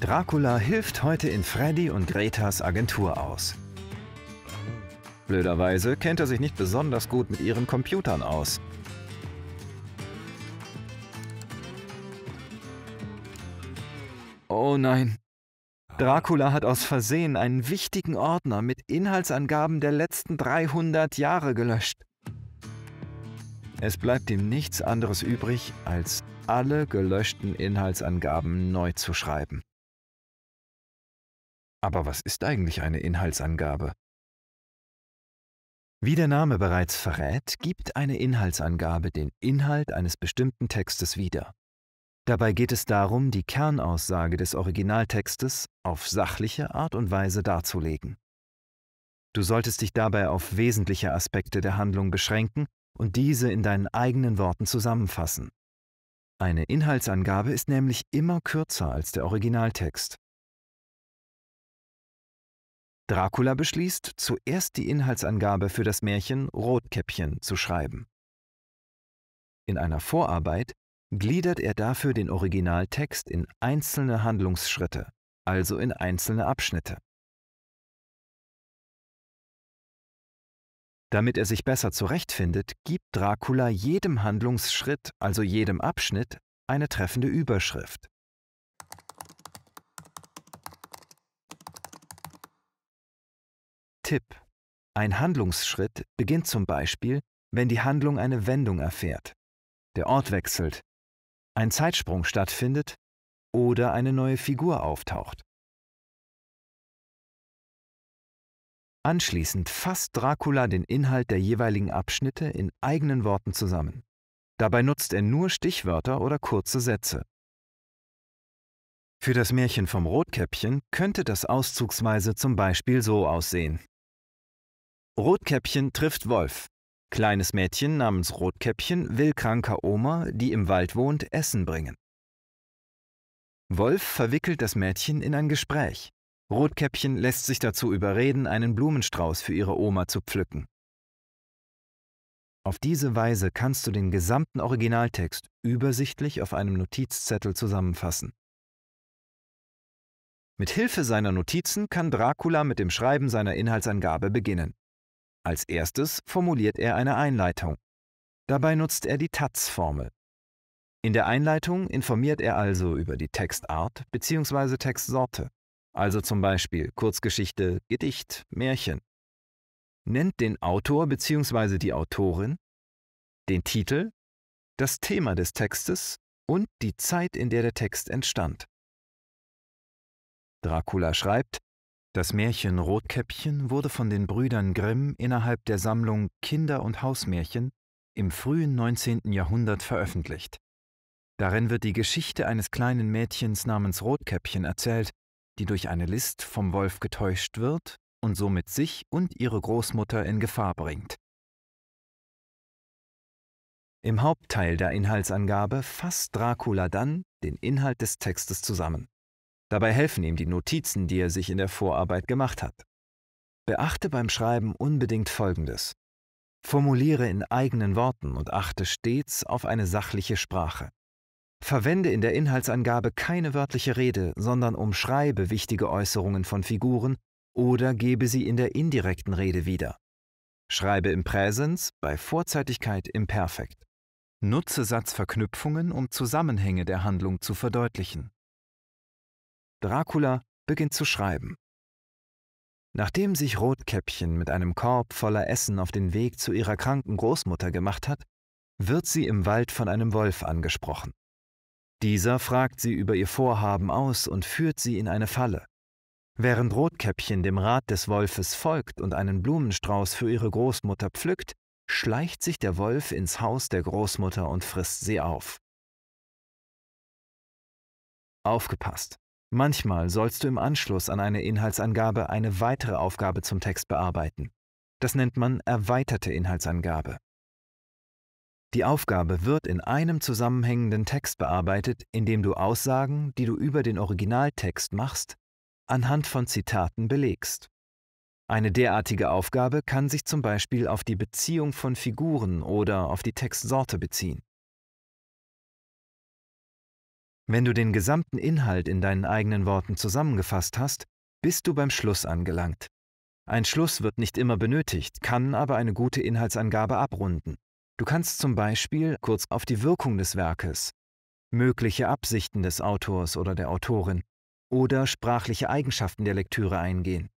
Dracula hilft heute in Freddy und Gretas Agentur aus. Blöderweise kennt er sich nicht besonders gut mit ihren Computern aus. Oh nein. Dracula hat aus Versehen einen wichtigen Ordner mit Inhaltsangaben der letzten 300 Jahre gelöscht. Es bleibt ihm nichts anderes übrig, als alle gelöschten Inhaltsangaben neu zu schreiben. Aber was ist eigentlich eine Inhaltsangabe? Wie der Name bereits verrät, gibt eine Inhaltsangabe den Inhalt eines bestimmten Textes wieder. Dabei geht es darum, die Kernaussage des Originaltextes auf sachliche Art und Weise darzulegen. Du solltest dich dabei auf wesentliche Aspekte der Handlung beschränken und diese in deinen eigenen Worten zusammenfassen. Eine Inhaltsangabe ist nämlich immer kürzer als der Originaltext. Dracula beschließt, zuerst die Inhaltsangabe für das Märchen Rotkäppchen zu schreiben. In einer Vorarbeit gliedert er dafür den Originaltext in einzelne Handlungsschritte, also in einzelne Abschnitte. Damit er sich besser zurechtfindet, gibt Dracula jedem Handlungsschritt, also jedem Abschnitt, eine treffende Überschrift. Tipp. Ein Handlungsschritt beginnt zum Beispiel, wenn die Handlung eine Wendung erfährt, der Ort wechselt, ein Zeitsprung stattfindet oder eine neue Figur auftaucht. Anschließend fasst Dracula den Inhalt der jeweiligen Abschnitte in eigenen Worten zusammen. Dabei nutzt er nur Stichwörter oder kurze Sätze. Für das Märchen vom Rotkäppchen könnte das auszugsweise zum Beispiel so aussehen. Rotkäppchen trifft Wolf. Kleines Mädchen namens Rotkäppchen will kranker Oma, die im Wald wohnt, Essen bringen. Wolf verwickelt das Mädchen in ein Gespräch. Rotkäppchen lässt sich dazu überreden, einen Blumenstrauß für ihre Oma zu pflücken. Auf diese Weise kannst du den gesamten Originaltext übersichtlich auf einem Notizzettel zusammenfassen. Mit Hilfe seiner Notizen kann Dracula mit dem Schreiben seiner Inhaltsangabe beginnen. Als erstes formuliert er eine Einleitung. Dabei nutzt er die Taz-Formel. In der Einleitung informiert er also über die Textart bzw. Textsorte, also zum Beispiel Kurzgeschichte, Gedicht, Märchen. Nennt den Autor bzw. die Autorin, den Titel, das Thema des Textes und die Zeit, in der der Text entstand. Dracula schreibt, das Märchen Rotkäppchen wurde von den Brüdern Grimm innerhalb der Sammlung Kinder- und Hausmärchen im frühen 19. Jahrhundert veröffentlicht. Darin wird die Geschichte eines kleinen Mädchens namens Rotkäppchen erzählt, die durch eine List vom Wolf getäuscht wird und somit sich und ihre Großmutter in Gefahr bringt. Im Hauptteil der Inhaltsangabe fasst Dracula dann den Inhalt des Textes zusammen. Dabei helfen ihm die Notizen, die er sich in der Vorarbeit gemacht hat. Beachte beim Schreiben unbedingt Folgendes. Formuliere in eigenen Worten und achte stets auf eine sachliche Sprache. Verwende in der Inhaltsangabe keine wörtliche Rede, sondern umschreibe wichtige Äußerungen von Figuren oder gebe sie in der indirekten Rede wieder. Schreibe im Präsens, bei Vorzeitigkeit im Perfekt. Nutze Satzverknüpfungen, um Zusammenhänge der Handlung zu verdeutlichen. Dracula beginnt zu schreiben. Nachdem sich Rotkäppchen mit einem Korb voller Essen auf den Weg zu ihrer kranken Großmutter gemacht hat, wird sie im Wald von einem Wolf angesprochen. Dieser fragt sie über ihr Vorhaben aus und führt sie in eine Falle. Während Rotkäppchen dem Rat des Wolfes folgt und einen Blumenstrauß für ihre Großmutter pflückt, schleicht sich der Wolf ins Haus der Großmutter und frisst sie auf. Aufgepasst! Manchmal sollst du im Anschluss an eine Inhaltsangabe eine weitere Aufgabe zum Text bearbeiten. Das nennt man erweiterte Inhaltsangabe. Die Aufgabe wird in einem zusammenhängenden Text bearbeitet, indem du Aussagen, die du über den Originaltext machst, anhand von Zitaten belegst. Eine derartige Aufgabe kann sich zum Beispiel auf die Beziehung von Figuren oder auf die Textsorte beziehen. Wenn du den gesamten Inhalt in deinen eigenen Worten zusammengefasst hast, bist du beim Schluss angelangt. Ein Schluss wird nicht immer benötigt, kann aber eine gute Inhaltsangabe abrunden. Du kannst zum Beispiel kurz auf die Wirkung des Werkes, mögliche Absichten des Autors oder der Autorin oder sprachliche Eigenschaften der Lektüre eingehen.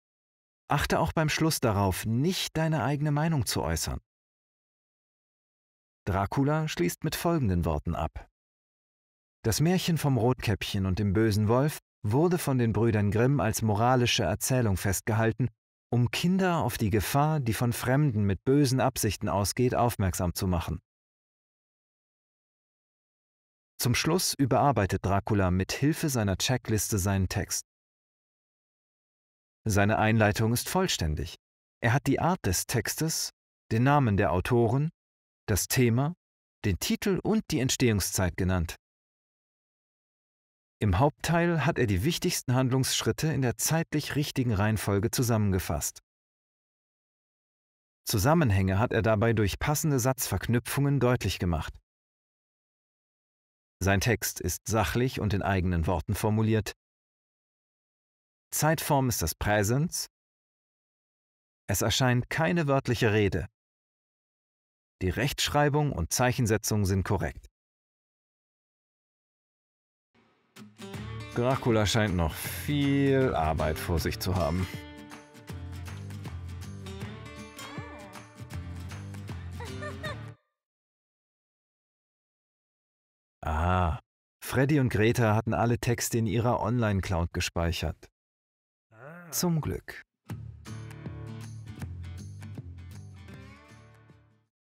Achte auch beim Schluss darauf, nicht deine eigene Meinung zu äußern. Dracula schließt mit folgenden Worten ab. Das Märchen vom Rotkäppchen und dem bösen Wolf wurde von den Brüdern Grimm als moralische Erzählung festgehalten, um Kinder auf die Gefahr, die von Fremden mit bösen Absichten ausgeht, aufmerksam zu machen. Zum Schluss überarbeitet Dracula mit Hilfe seiner Checkliste seinen Text. Seine Einleitung ist vollständig. Er hat die Art des Textes, den Namen der Autoren, das Thema, den Titel und die Entstehungszeit genannt. Im Hauptteil hat er die wichtigsten Handlungsschritte in der zeitlich richtigen Reihenfolge zusammengefasst. Zusammenhänge hat er dabei durch passende Satzverknüpfungen deutlich gemacht. Sein Text ist sachlich und in eigenen Worten formuliert. Zeitform ist das Präsens. Es erscheint keine wörtliche Rede. Die Rechtschreibung und Zeichensetzung sind korrekt. Dracula scheint noch viel Arbeit vor sich zu haben. Ah, Freddy und Greta hatten alle Texte in ihrer Online-Cloud gespeichert. Ah. Zum Glück.